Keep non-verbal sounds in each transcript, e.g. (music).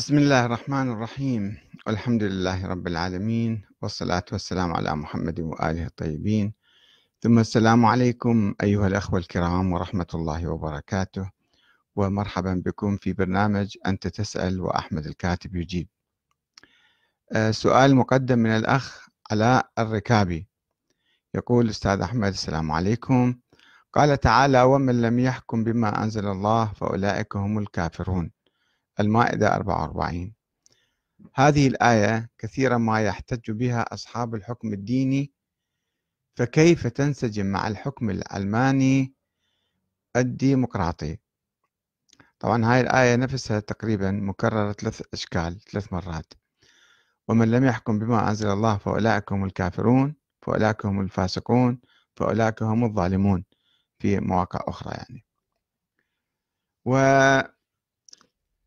بسم الله الرحمن الرحيم والحمد لله رب العالمين والصلاة والسلام على محمد وآله الطيبين ثم السلام عليكم أيها الأخوة الكرام ورحمة الله وبركاته ومرحبا بكم في برنامج أنت تسأل وأحمد الكاتب يجيب آه، سؤال مقدم من الأخ علاء الركابي يقول أستاذ أحمد السلام عليكم قال تعالى ومن لم يحكم بما أنزل الله فأولئك هم الكافرون المائدة 44 هذه الآية كثيرا ما يحتج بها أصحاب الحكم الديني فكيف تنسجم مع الحكم العلماني الديمقراطي طبعا هاي الآية نفسها تقريبا مكررة ثلاث أشكال ثلاث مرات ومن لم يحكم بما أنزل الله فأولئك هم الكافرون فأولئك هم الفاسقون فأولئك هم الظالمون في مواقع أخرى يعني و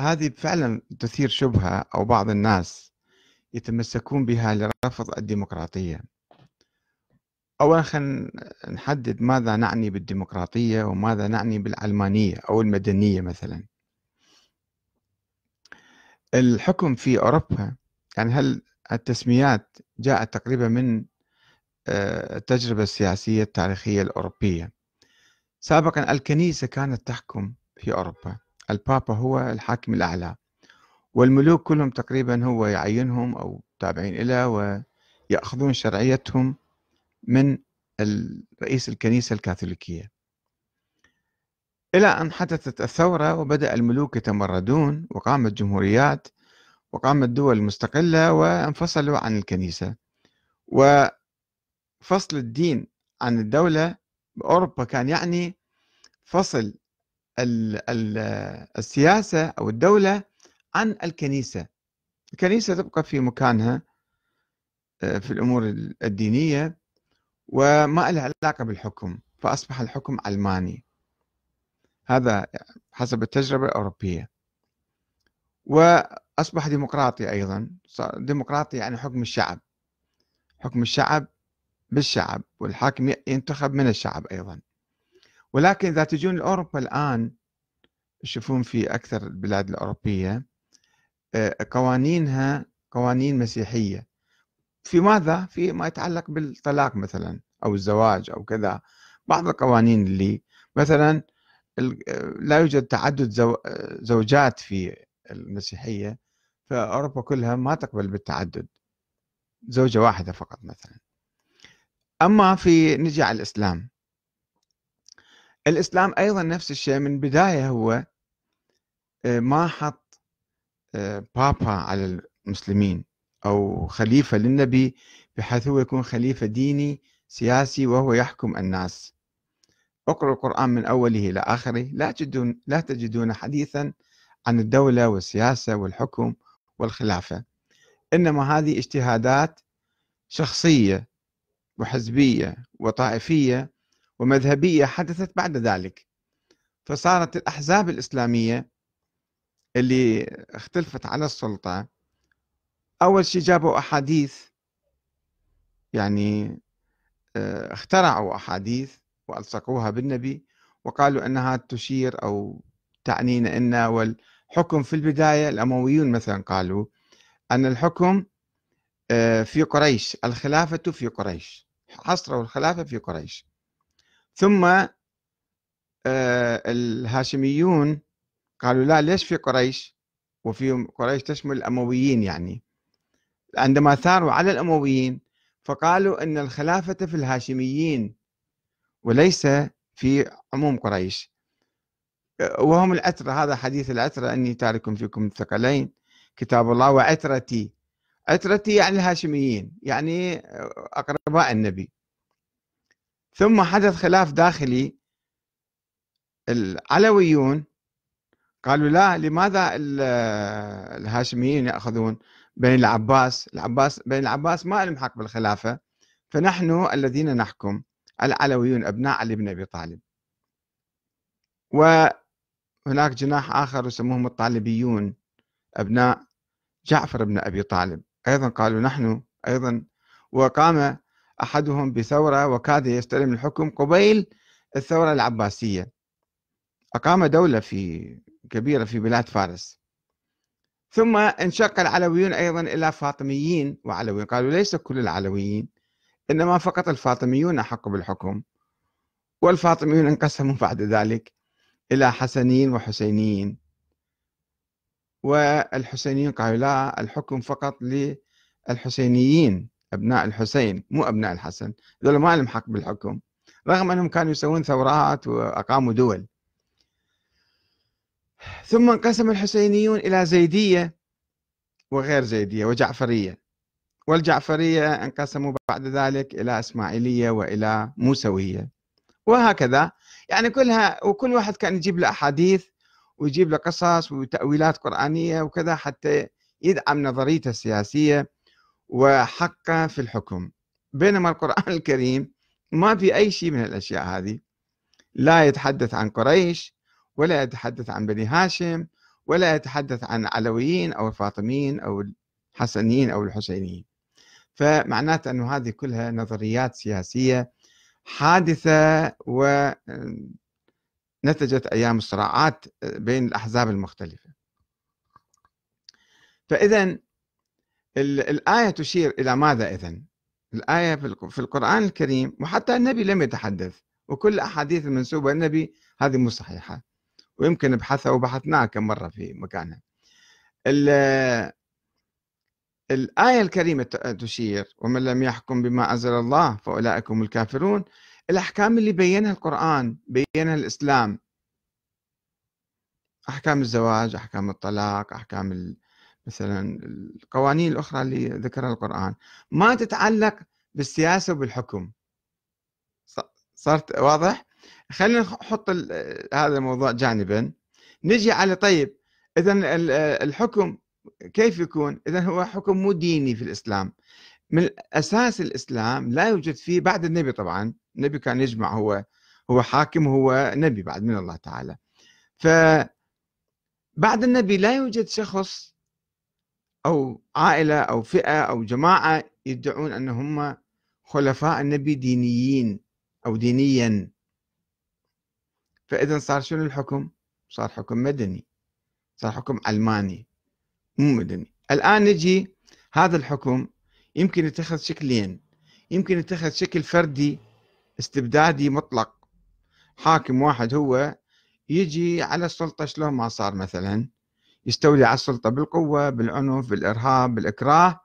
هذه فعلا تثير شبهة أو بعض الناس يتمسكون بها لرفض الديمقراطية أولا خلينا نحدد ماذا نعني بالديمقراطية وماذا نعني بالعلمانية أو المدنية مثلا الحكم في أوروبا يعني هل التسميات جاءت تقريبا من آه، التجربة السياسية التاريخية الأوروبية سابقا الكنيسة كانت تحكم في أوروبا البابا هو الحاكم الأعلى والملوك كلهم تقريبا هو يعينهم أو تابعين إلى ويأخذون شرعيتهم من رئيس الكنيسة الكاثوليكية إلى أن حدثت الثورة وبدأ الملوك يتمردون وقامت جمهوريات وقامت دول مستقلة وانفصلوا عن الكنيسة وفصل الدين عن الدولة بأوروبا كان يعني فصل السياسة أو الدولة عن الكنيسة الكنيسة تبقى في مكانها آه، في الأمور الدينية وما لها علاقة بالحكم فأصبح الحكم علماني هذا حسب التجربة الأوروبية وأصبح ديمقراطي أيضا ديمقراطي يعني حكم الشعب حكم الشعب بالشعب والحاكم ينتخب من الشعب أيضا ولكن إذا تجون لاوروبا الآن تشوفون في أكثر البلاد الأوروبية آه، قوانينها قوانين مسيحية في ماذا؟ في ما يتعلق بالطلاق مثلا أو الزواج أو كذا بعض القوانين اللي مثلا آه، لا يوجد تعدد آه، زوجات في المسيحية فأوروبا كلها ما تقبل بالتعدد زوجة واحدة فقط مثلا أما في نجي على الإسلام الإسلام أيضا نفس الشيء من بداية هو آه، ما حط آه، بابا على المسلمين أو خليفة للنبي بحيث هو يكون خليفة ديني سياسي وهو يحكم الناس اقرأ القرآن من أوله إلى آخره لا تجدون, لا تجدون حديثا عن الدولة والسياسة والحكم والخلافة إنما هذه اجتهادات شخصية وحزبية وطائفية ومذهبية حدثت بعد ذلك فصارت الأحزاب الإسلامية اللي اختلفت على السلطة أول شيء جابوا أحاديث يعني آه، اخترعوا أحاديث وألصقوها بالنبي وقالوا أنها تشير أو تعنينا ان والحكم في البداية الأمويون مثلا قالوا أن الحكم آه، في قريش الخلافة في قريش حصروا الخلافة في قريش ثم آه، الهاشميون قالوا لا ليش في قريش وفي قريش تشمل الأمويين يعني عندما ثاروا على الأمويين فقالوا أن الخلافة في الهاشميين وليس في عموم قريش وهم العترة هذا حديث العترة أني تارك فيكم الثقلين كتاب الله وعترتي عترتي يعني الهاشميين يعني آه، أقرباء النبي ثم حدث خلاف داخلي العلويون قالوا لا لماذا آه، الهاشميين ياخذون بني العباس العباس بني العباس ما لهم حق بالخلافه فنحن الذين نحكم العلويون ابناء علي بن ابي طالب وهناك جناح اخر يسموهم الطالبيون ابناء جعفر بن ابي طالب ايضا قالوا نحن ايضا وقام أحدهم بثورة وكاد يستلم الحكم قبيل الثورة العباسية أقام دولة في كبيرة في بلاد فارس ثم انشق العلويون أيضا إلى فاطميين وعلويين قالوا ليس كل العلويين إنما فقط الفاطميون أحق بالحكم والفاطميون انقسموا بعد ذلك إلى حسنيين وحسينيين والحسينيين قالوا لا الحكم فقط للحسينيين أبناء الحسين مو أبناء الحسن ذول ما لهم حق بالحكم رغم أنهم كانوا يسوون ثورات وأقاموا دول ثم انقسم الحسينيون إلى زيدية وغير زيدية وجعفرية والجعفرية انقسموا بعد ذلك إلى إسماعيلية وإلى موسوية وهكذا يعني كلها وكل واحد كان يجيب له أحاديث ويجيب له قصص وتأويلات قرآنية وكذا حتى يدعم نظريته السياسية وحقه في الحكم بينما القرآن (laughs) الكريم ما في أي شيء من الأشياء هذه لا يتحدث عن قريش ولا يتحدث عن بني هاشم ولا يتحدث عن علويين أو الفاطميين أو الحسنيين أو الحسينيين فمعناته أنه هذه كلها نظريات سياسية حادثة ونتجت آه، أيام الصراعات آه، بين الأحزاب المختلفة فإذا الآية تشير إلى ماذا إذن؟ الآية في القرآن الكريم وحتى النبي لم يتحدث وكل أحاديث المنسوبة النبي هذه مو صحيحة ويمكن نبحثها وبحثناها كم مرة في مكانها الآية الكريمة تشير ومن لم يحكم بما أنزل الله فأولئك هم الكافرون الأحكام اللي بينها القرآن بينها الإسلام أحكام الزواج أحكام الطلاق أحكام مثلا القوانين الأخرى اللي ذكرها القرآن ما تتعلق بالسياسة وبالحكم صارت واضح؟ خلينا نحط هذا الموضوع جانبا نجي على طيب إذا الحكم كيف يكون؟ إذا هو حكم مو ديني في الإسلام من أساس الإسلام لا يوجد فيه بعد النبي طبعا النبي كان يجمع هو هو حاكم هو نبي بعد من الله تعالى ف بعد النبي لا يوجد شخص أو عائلة أو فئة أو جماعة يدعون أن هم خلفاء النبي دينيين أو دينيا فإذا صار شنو الحكم؟ صار حكم مدني صار حكم علماني مو مدني الآن نجي هذا الحكم يمكن يتخذ شكلين يمكن يتخذ شكل فردي استبدادي مطلق حاكم واحد هو يجي على السلطة شلون ما صار مثلا يستولي على السلطة بالقوة بالعنف بالإرهاب بالإكراه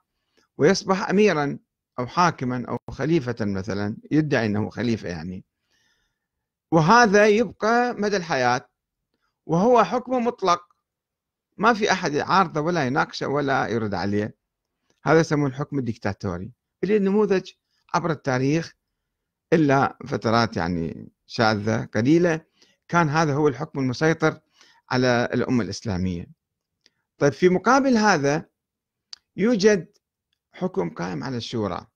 ويصبح أميرا أو حاكما أو خليفة مثلا يدعي أنه خليفة يعني وهذا يبقى مدى الحياة وهو حكم مطلق ما في أحد يعارضه ولا يناقشه ولا يرد عليه هذا يسمونه الحكم الدكتاتوري اللي نموذج عبر التاريخ إلا فترات يعني شاذة قليلة كان هذا هو الحكم المسيطر على الأمة الإسلامية طيب في مقابل هذا يوجد حكم قائم على الشورى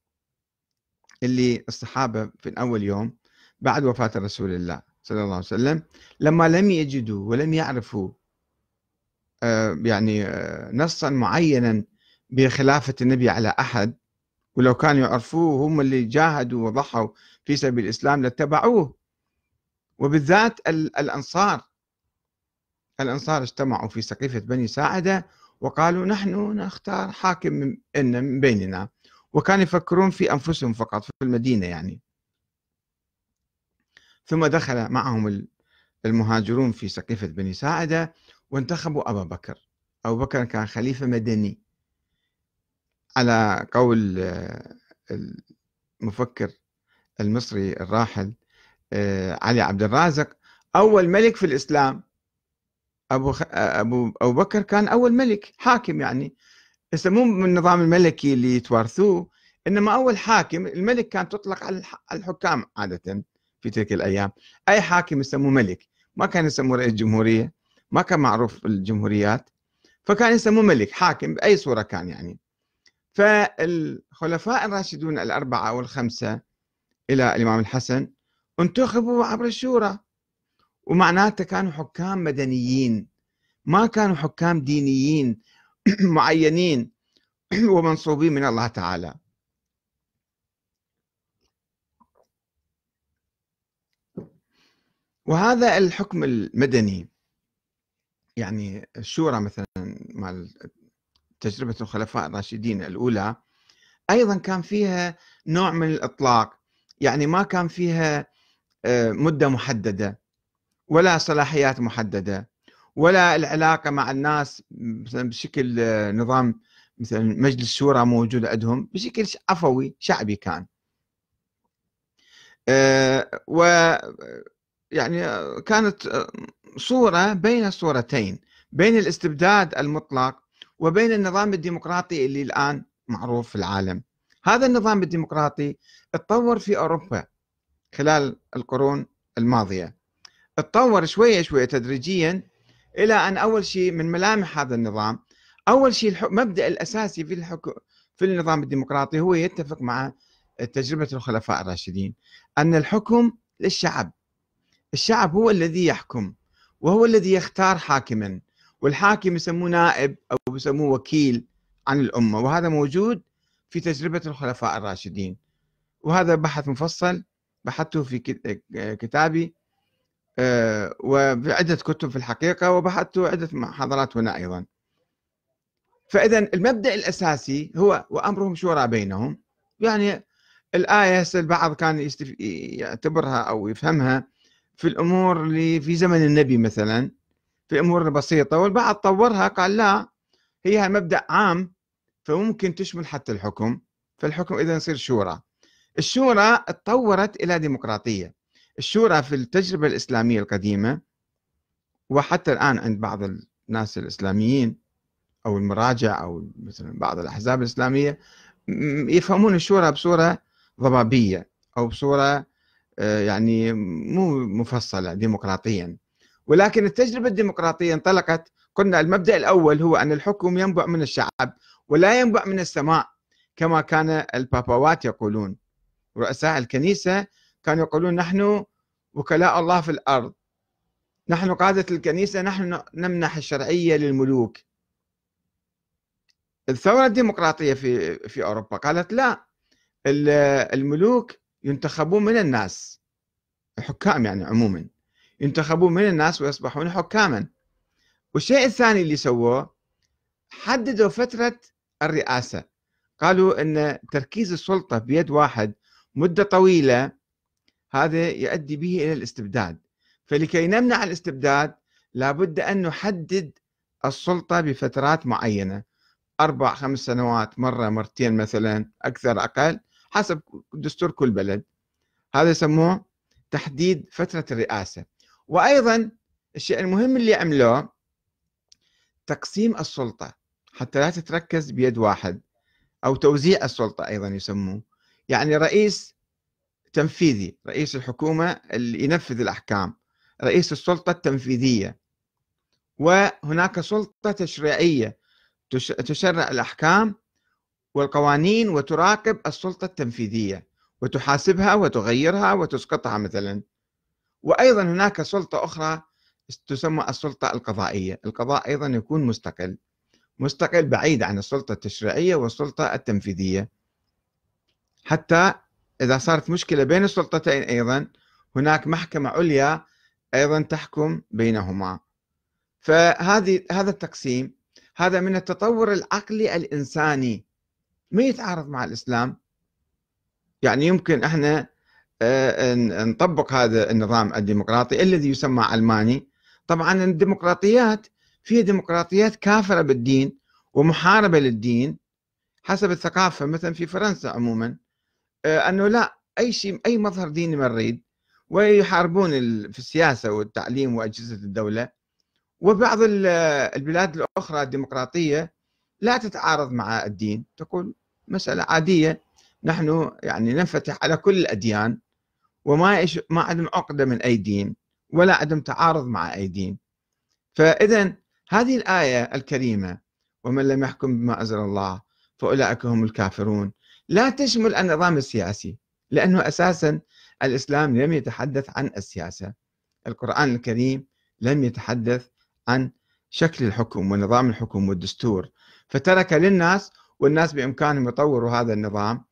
اللي الصحابة في الأول يوم بعد وفاة رسول الله صلى الله عليه وسلم لما لم يجدوا ولم يعرفوا آه، يعني آه، نصا معينا بخلافة النبي على أحد ولو كانوا يعرفوه هم اللي جاهدوا وضحوا في سبيل الإسلام لاتبعوه وبالذات الأنصار الأنصار اجتمعوا في سقيفة بني ساعدة وقالوا نحن نختار حاكم من بيننا وكانوا يفكرون في أنفسهم فقط في المدينة يعني ثم دخل معهم المهاجرون في سقيفة بني ساعدة وانتخبوا أبا بكر أبو بكر كان خليفة مدني على قول آه، المفكر المصري الراحل آه، علي عبد الرازق أول ملك في الإسلام ابو خ... ابو ابو بكر كان اول ملك حاكم يعني هسه مو من النظام الملكي اللي يتوارثوه انما اول حاكم الملك كان تطلق على الحكام عاده في تلك الايام اي حاكم يسموه ملك ما كان يسموه رئيس جمهوريه ما كان معروف الجمهوريات فكان يسموه ملك حاكم باي صوره كان يعني فالخلفاء الراشدون الاربعه والخمسه الى الامام الحسن انتخبوا عبر الشورى ومعناته كانوا حكام مدنيين ما كانوا حكام دينيين (clears throat) معينين (clears throat) ومنصوبين من الله تعالى وهذا الحكم المدني يعني الشورى مثلا مع تجربة الخلفاء الراشدين الأولى أيضا كان فيها نوع من الإطلاق يعني ما كان فيها آه، مدة محددة ولا صلاحيات محدده ولا العلاقه مع الناس مثلا بشكل آه، نظام مثلا مجلس شورى موجود عندهم بشكل عفوي شعبي كان آه، و يعني آه، كانت صوره بين صورتين بين الاستبداد المطلق وبين النظام الديمقراطي اللي الان معروف في العالم هذا النظام الديمقراطي اتطور في اوروبا خلال القرون الماضيه اتطور شويه شويه تدريجيا الى ان اول شيء من ملامح هذا النظام اول شيء المبدا الاساسي في الحكم في النظام الديمقراطي هو يتفق مع تجربه الخلفاء الراشدين ان الحكم للشعب الشعب هو الذي يحكم وهو الذي يختار حاكما والحاكم يسموه نائب او يسموه وكيل عن الامه وهذا موجود في تجربه الخلفاء الراشدين وهذا بحث مفصل بحثته في كتابي آه، عدة كتب في الحقيقة وبحثت عدة محاضرات هنا أيضا فإذا المبدأ الأساسي هو وأمرهم شورى بينهم يعني الآية البعض كان يستف... يعتبرها أو يفهمها في الأمور اللي في زمن النبي مثلا في أمور بسيطة والبعض طورها قال لا هي مبدأ عام فممكن تشمل حتى الحكم فالحكم إذا يصير شورى الشورى تطورت إلى ديمقراطية الشورى في التجربة الإسلامية القديمة وحتى الآن عند بعض الناس الإسلاميين أو المراجع أو مثلا بعض الأحزاب الإسلامية يفهمون الشورى بصورة ضبابية أو بصورة آه، يعني مو مفصلة ديمقراطيا ولكن التجربة الديمقراطية انطلقت قلنا المبدأ الأول هو أن الحكم ينبع من الشعب ولا ينبع من السماء كما كان الباباوات يقولون رؤساء الكنيسة كانوا يقولون نحن وكلاء الله في الأرض نحن قادة الكنيسة نحن نمنح الشرعية للملوك الثورة الديمقراطية في في أوروبا قالت لا الملوك ينتخبون من الناس الحكام يعني عموما ينتخبون من الناس ويصبحون حكاما والشيء الثاني اللي سووه حددوا فترة الرئاسة قالوا أن تركيز السلطة بيد واحد مدة طويلة هذا يؤدي به إلى الاستبداد فلكي نمنع الاستبداد لابد أن نحدد السلطة بفترات معينة أربع خمس سنوات مرة مرتين مثلا أكثر أقل حسب دستور كل بلد هذا يسموه تحديد فترة الرئاسة وأيضا الشيء المهم اللي عملوه تقسيم السلطة حتى لا تتركز بيد واحد أو توزيع السلطة أيضا يسموه يعني رئيس تنفيذي رئيس الحكومة اللي ينفذ الأحكام رئيس السلطة التنفيذية وهناك سلطة تشريعية تشرع الأحكام والقوانين وتراقب السلطة التنفيذية وتحاسبها وتغيرها وتسقطها مثلا وأيضا هناك سلطة أخرى تسمى السلطة القضائية القضاء أيضا يكون مستقل مستقل بعيد عن السلطة التشريعية والسلطة التنفيذية حتى اذا صارت مشكله بين السلطتين ايضا هناك محكمه عليا ايضا تحكم بينهما فهذه هذا التقسيم هذا من التطور العقلي الانساني ما يتعارض مع الاسلام يعني يمكن احنا آه، نطبق هذا النظام الديمقراطي الذي يسمى علماني طبعا الديمقراطيات فيها ديمقراطيات كافره بالدين ومحاربه للدين حسب الثقافه مثلا في فرنسا عموما آه، انه لا اي شيء اي مظهر ديني نريد ويحاربون في السياسه والتعليم واجهزه الدوله وبعض البلاد الاخرى الديمقراطيه لا تتعارض مع الدين تقول مساله عاديه نحن يعني ننفتح على كل الاديان وما يش... ما عندهم عقده من اي دين ولا عندهم تعارض مع اي دين فاذا هذه الايه الكريمه ومن لم يحكم بما انزل الله فاولئك هم الكافرون لا تشمل النظام السياسي لأنه أساسا الإسلام لم يتحدث عن السياسة القرآن الكريم لم يتحدث عن شكل الحكم ونظام الحكم والدستور فترك للناس والناس بإمكانهم يطوروا هذا النظام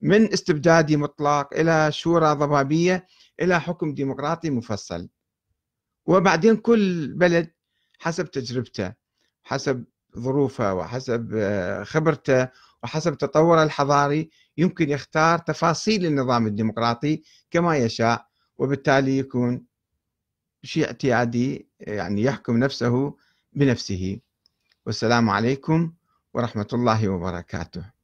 من استبدادي مطلق إلى شورى ضبابية إلى حكم ديمقراطي مفصل وبعدين كل بلد حسب تجربته حسب ظروفه وحسب آه، خبرته وحسب تطوره الحضاري يمكن يختار تفاصيل النظام الديمقراطي كما يشاء وبالتالي يكون شيء اعتيادي يعني يحكم نفسه بنفسه والسلام عليكم ورحمة الله وبركاته